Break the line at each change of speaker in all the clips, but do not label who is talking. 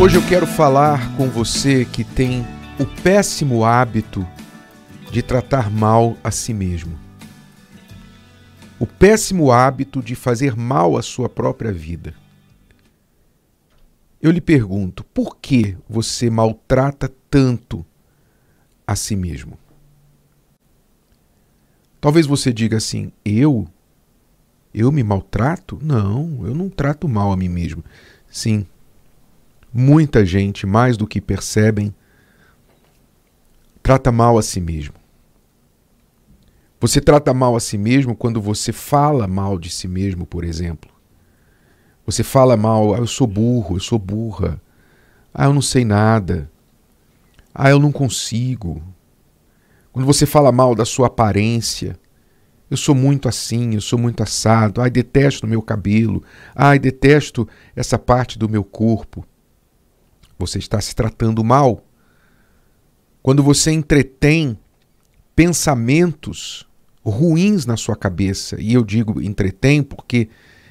Hoje eu quero falar com você que tem o péssimo hábito de tratar mal a si mesmo. O péssimo hábito de fazer mal à sua própria vida. Eu lhe pergunto, por que você maltrata tanto a si mesmo? Talvez você diga assim: eu? Eu me maltrato? Não, eu não trato mal a mim mesmo. Sim, muita gente, mais do que percebem, trata mal a si mesmo. Você trata mal a si mesmo quando você fala mal de si mesmo, por exemplo. Você fala mal, ah, eu sou burro, eu sou burra. Ah, eu não sei nada. Ah, eu não consigo. Quando você fala mal da sua aparência, eu sou muito assim, eu sou muito assado. Ai, detesto meu cabelo. Ai, detesto essa parte do meu corpo você está se tratando mal. Quando você entretém pensamentos ruins na sua cabeça, e eu digo entretém porque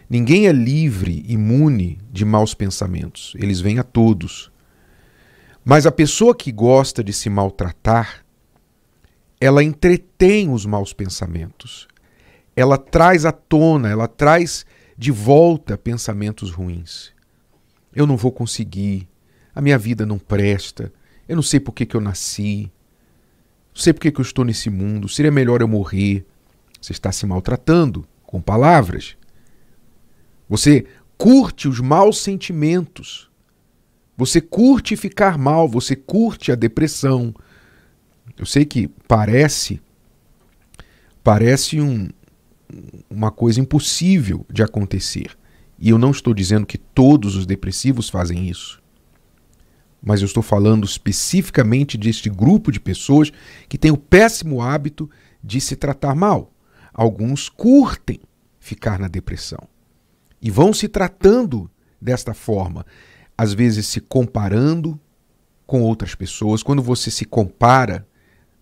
ninguém é livre, imune de maus pensamentos, eles vêm a todos. Mas a pessoa que gosta de se maltratar, ela entretém os maus pensamentos. Ela traz à tona, ela traz de volta pensamentos ruins. Eu não vou conseguir a minha vida não presta, eu não sei por que, que eu nasci, não sei por que, que eu estou nesse mundo, seria melhor eu morrer. Você está se maltratando com palavras. Você curte os maus sentimentos. Você curte ficar mal, você curte a depressão. Eu sei que parece parece um, uma coisa impossível de acontecer. E eu não estou dizendo que todos os depressivos fazem isso mas eu estou falando especificamente deste grupo de pessoas que tem o péssimo hábito de se tratar mal. Alguns curtem ficar na depressão e vão se tratando desta forma, às vezes se comparando com outras pessoas. Quando você se compara,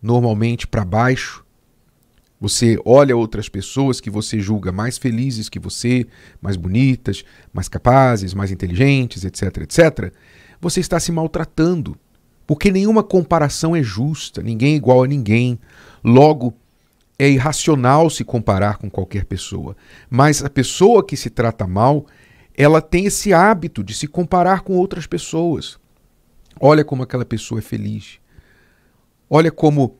normalmente para baixo, você olha outras pessoas que você julga mais felizes que você, mais bonitas, mais capazes, mais inteligentes, etc, etc você está se maltratando. Porque nenhuma comparação é justa, ninguém é igual a ninguém. Logo, é irracional se comparar com qualquer pessoa. Mas a pessoa que se trata mal, ela tem esse hábito de se comparar com outras pessoas. Olha como aquela pessoa é feliz. Olha como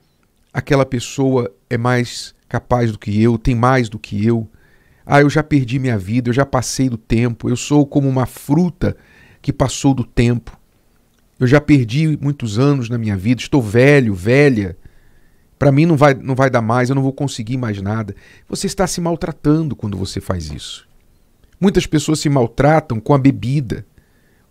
aquela pessoa é mais capaz do que eu, tem mais do que eu. Ah, eu já perdi minha vida, eu já passei do tempo, eu sou como uma fruta que passou do tempo. Eu já perdi muitos anos na minha vida, estou velho, velha. Para mim não vai, não vai dar mais, eu não vou conseguir mais nada. Você está se maltratando quando você faz isso. Muitas pessoas se maltratam com a bebida,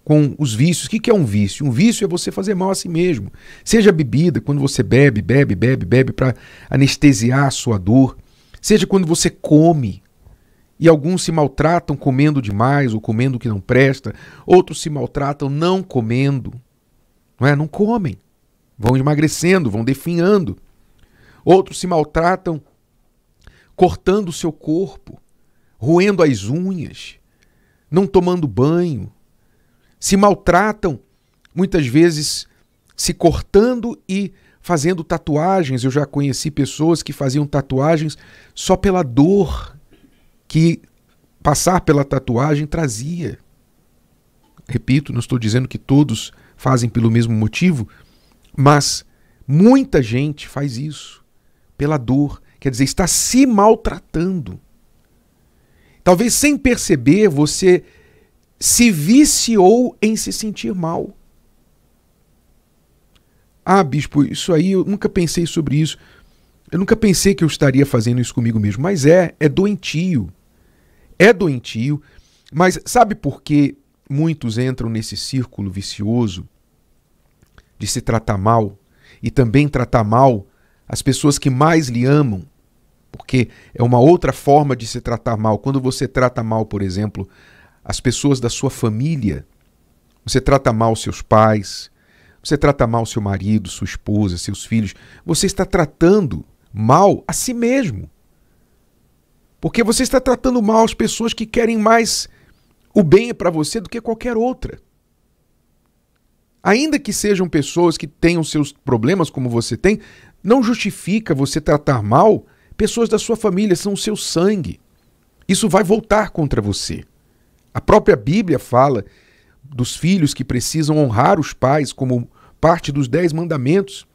com os vícios. O que é um vício? Um vício é você fazer mal a si mesmo. Seja a bebida, quando você bebe, bebe, bebe, bebe para anestesiar a sua dor. Seja quando você come, e alguns se maltratam comendo demais ou comendo o que não presta, outros se maltratam não comendo, não é? Não comem, vão emagrecendo, vão definhando. Outros se maltratam cortando o seu corpo, roendo as unhas, não tomando banho. Se maltratam muitas vezes se cortando e fazendo tatuagens. Eu já conheci pessoas que faziam tatuagens só pela dor que passar pela tatuagem trazia. Repito, não estou dizendo que todos fazem pelo mesmo motivo, mas muita gente faz isso pela dor, quer dizer, está se maltratando. Talvez sem perceber você se viciou em se sentir mal. Ah, bispo, isso aí eu nunca pensei sobre isso. Eu nunca pensei que eu estaria fazendo isso comigo mesmo, mas é, é doentio é doentio, mas sabe por que muitos entram nesse círculo vicioso de se tratar mal e também tratar mal as pessoas que mais lhe amam? Porque é uma outra forma de se tratar mal. Quando você trata mal, por exemplo, as pessoas da sua família, você trata mal seus pais, você trata mal seu marido, sua esposa, seus filhos, você está tratando mal a si mesmo. Porque você está tratando mal as pessoas que querem mais o bem para você do que qualquer outra. Ainda que sejam pessoas que tenham seus problemas como você tem, não justifica você tratar mal pessoas da sua família, são o seu sangue. Isso vai voltar contra você. A própria Bíblia fala dos filhos que precisam honrar os pais como parte dos dez mandamentos.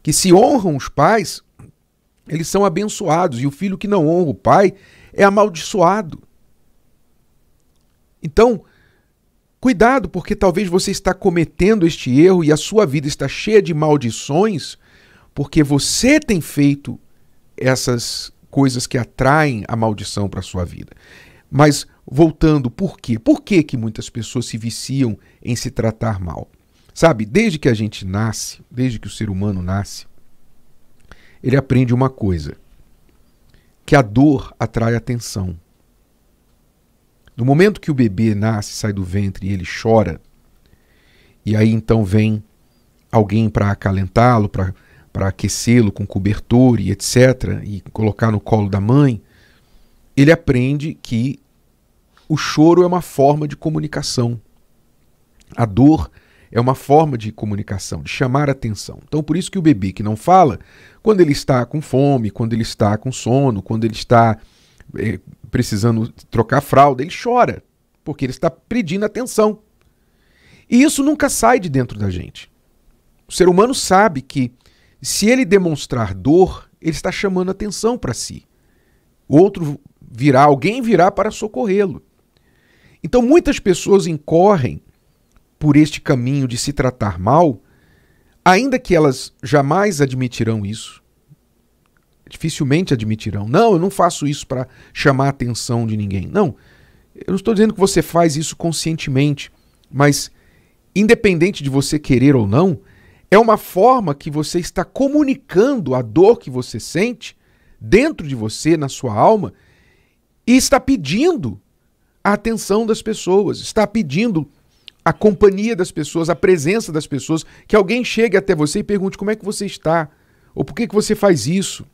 Que se honram os pais, eles são abençoados e o filho que não honra o pai é amaldiçoado. Então, cuidado, porque talvez você está cometendo este erro e a sua vida está cheia de maldições, porque você tem feito essas coisas que atraem a maldição para a sua vida. Mas voltando, por quê? Por que, que muitas pessoas se viciam em se tratar mal? Sabe, desde que a gente nasce, desde que o ser humano nasce, ele aprende uma coisa: que a dor atrai atenção. No momento que o bebê nasce, sai do ventre e ele chora, e aí então vem alguém para acalentá-lo, para aquecê-lo com cobertor e etc., e colocar no colo da mãe, ele aprende que o choro é uma forma de comunicação. A dor é uma forma de comunicação, de chamar atenção. Então, por isso que o bebê que não fala, quando ele está com fome, quando ele está com sono, quando ele está é, precisando trocar fralda, ele chora, porque ele está pedindo atenção. E isso nunca sai de dentro da gente. O ser humano sabe que se ele demonstrar dor, ele está chamando atenção para si. Outro virá, alguém virá para socorrê-lo. Então muitas pessoas incorrem por este caminho de se tratar mal, ainda que elas jamais admitirão isso, dificilmente admitirão. Não, eu não faço isso para chamar a atenção de ninguém. Não. Eu não estou dizendo que você faz isso conscientemente, mas independente de você querer ou não, é uma forma que você está comunicando a dor que você sente dentro de você, na sua alma, e está pedindo a atenção das pessoas, está pedindo a companhia das pessoas, a presença das pessoas, que alguém chegue até você e pergunte como é que você está, ou por que, que você faz isso.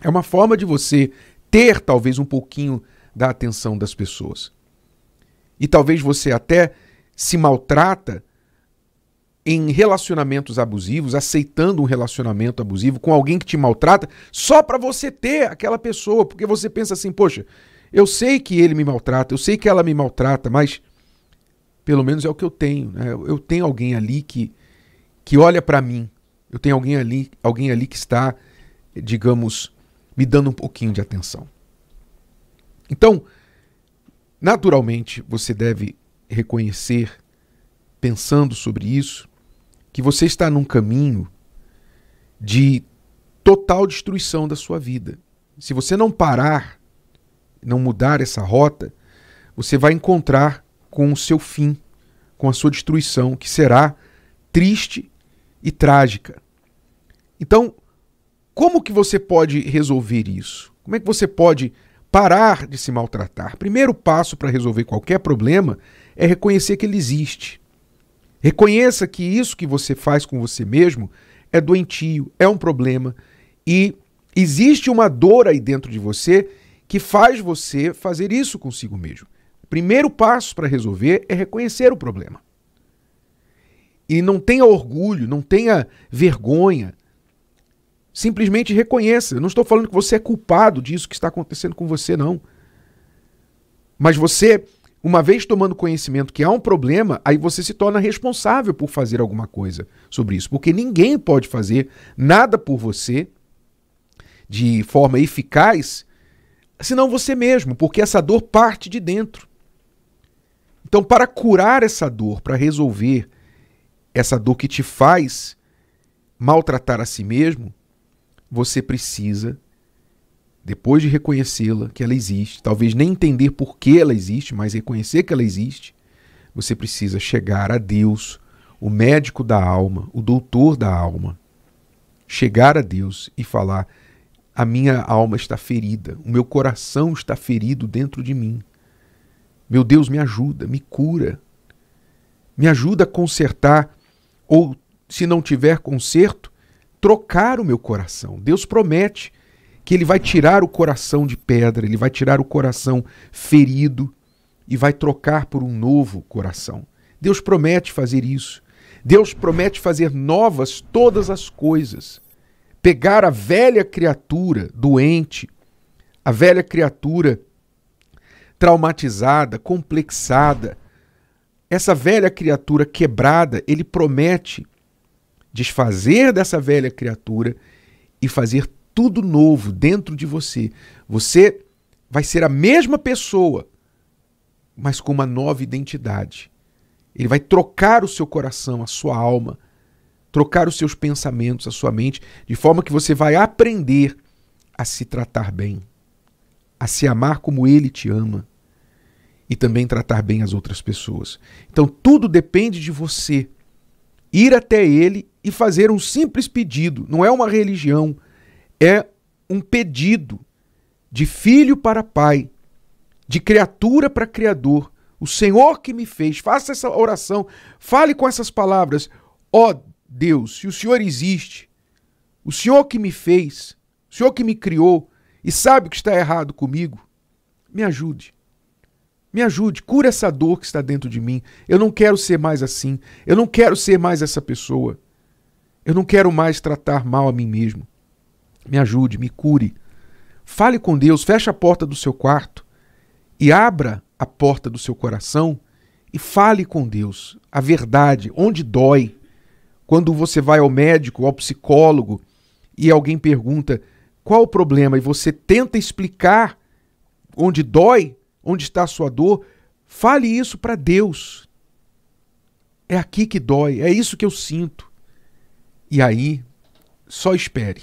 É uma forma de você ter talvez um pouquinho da atenção das pessoas. E talvez você até se maltrata em relacionamentos abusivos, aceitando um relacionamento abusivo com alguém que te maltrata, só para você ter aquela pessoa, porque você pensa assim, poxa, eu sei que ele me maltrata, eu sei que ela me maltrata, mas pelo menos é o que eu tenho. Né? Eu tenho alguém ali que, que olha para mim. Eu tenho alguém ali, alguém ali que está, digamos, me dando um pouquinho de atenção. Então, naturalmente, você deve reconhecer, pensando sobre isso, que você está num caminho de total destruição da sua vida. Se você não parar, não mudar essa rota, você vai encontrar com o seu fim, com a sua destruição, que será triste e trágica. Então, como que você pode resolver isso? Como é que você pode parar de se maltratar? Primeiro passo para resolver qualquer problema é reconhecer que ele existe. Reconheça que isso que você faz com você mesmo é doentio, é um problema e existe uma dor aí dentro de você que faz você fazer isso consigo mesmo primeiro passo para resolver é reconhecer o problema. E não tenha orgulho, não tenha vergonha. Simplesmente reconheça. Eu não estou falando que você é culpado disso que está acontecendo com você, não. Mas você, uma vez tomando conhecimento que há um problema, aí você se torna responsável por fazer alguma coisa sobre isso. Porque ninguém pode fazer nada por você de forma eficaz, senão você mesmo, porque essa dor parte de dentro. Então, para curar essa dor, para resolver essa dor que te faz maltratar a si mesmo, você precisa, depois de reconhecê-la, que ela existe, talvez nem entender por que ela existe, mas reconhecer que ela existe, você precisa chegar a Deus, o médico da alma, o doutor da alma, chegar a Deus e falar: a minha alma está ferida, o meu coração está ferido dentro de mim. Meu Deus, me ajuda, me cura. Me ajuda a consertar ou se não tiver conserto, trocar o meu coração. Deus promete que ele vai tirar o coração de pedra, ele vai tirar o coração ferido e vai trocar por um novo coração. Deus promete fazer isso. Deus promete fazer novas todas as coisas. Pegar a velha criatura doente, a velha criatura traumatizada, complexada, essa velha criatura quebrada, ele promete desfazer dessa velha criatura e fazer tudo novo dentro de você. Você vai ser a mesma pessoa, mas com uma nova identidade. Ele vai trocar o seu coração, a sua alma, trocar os seus pensamentos, a sua mente, de forma que você vai aprender a se tratar bem, a se amar como ele te ama e também tratar bem as outras pessoas. Então tudo depende de você ir até ele e fazer um simples pedido. Não é uma religião, é um pedido de filho para pai, de criatura para criador. O Senhor que me fez, faça essa oração, fale com essas palavras: ó oh Deus, se o Senhor existe, o Senhor que me fez, o Senhor que me criou e sabe o que está errado comigo, me ajude. Me ajude, cura essa dor que está dentro de mim. Eu não quero ser mais assim. Eu não quero ser mais essa pessoa. Eu não quero mais tratar mal a mim mesmo. Me ajude, me cure. Fale com Deus, feche a porta do seu quarto e abra a porta do seu coração e fale com Deus a verdade, onde dói. Quando você vai ao médico, ao psicólogo e alguém pergunta qual o problema e você tenta explicar onde dói, onde está a sua dor, fale isso para Deus. É aqui que dói, é isso que eu sinto. E aí, só espere.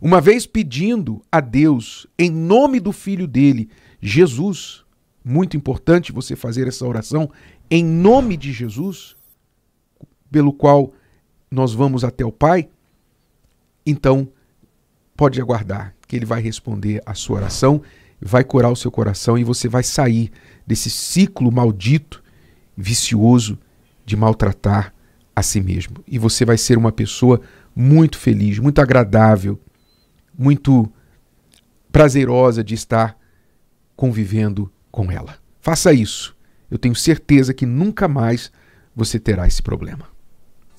Uma vez pedindo a Deus, em nome do filho dele, Jesus, muito importante você fazer essa oração, em nome de Jesus, pelo qual nós vamos até o Pai, então pode aguardar que ele vai responder a sua oração vai curar o seu coração e você vai sair desse ciclo maldito, vicioso de maltratar a si mesmo. E você vai ser uma pessoa muito feliz, muito agradável, muito prazerosa de estar convivendo com ela. Faça isso. Eu tenho certeza que nunca mais você terá esse problema.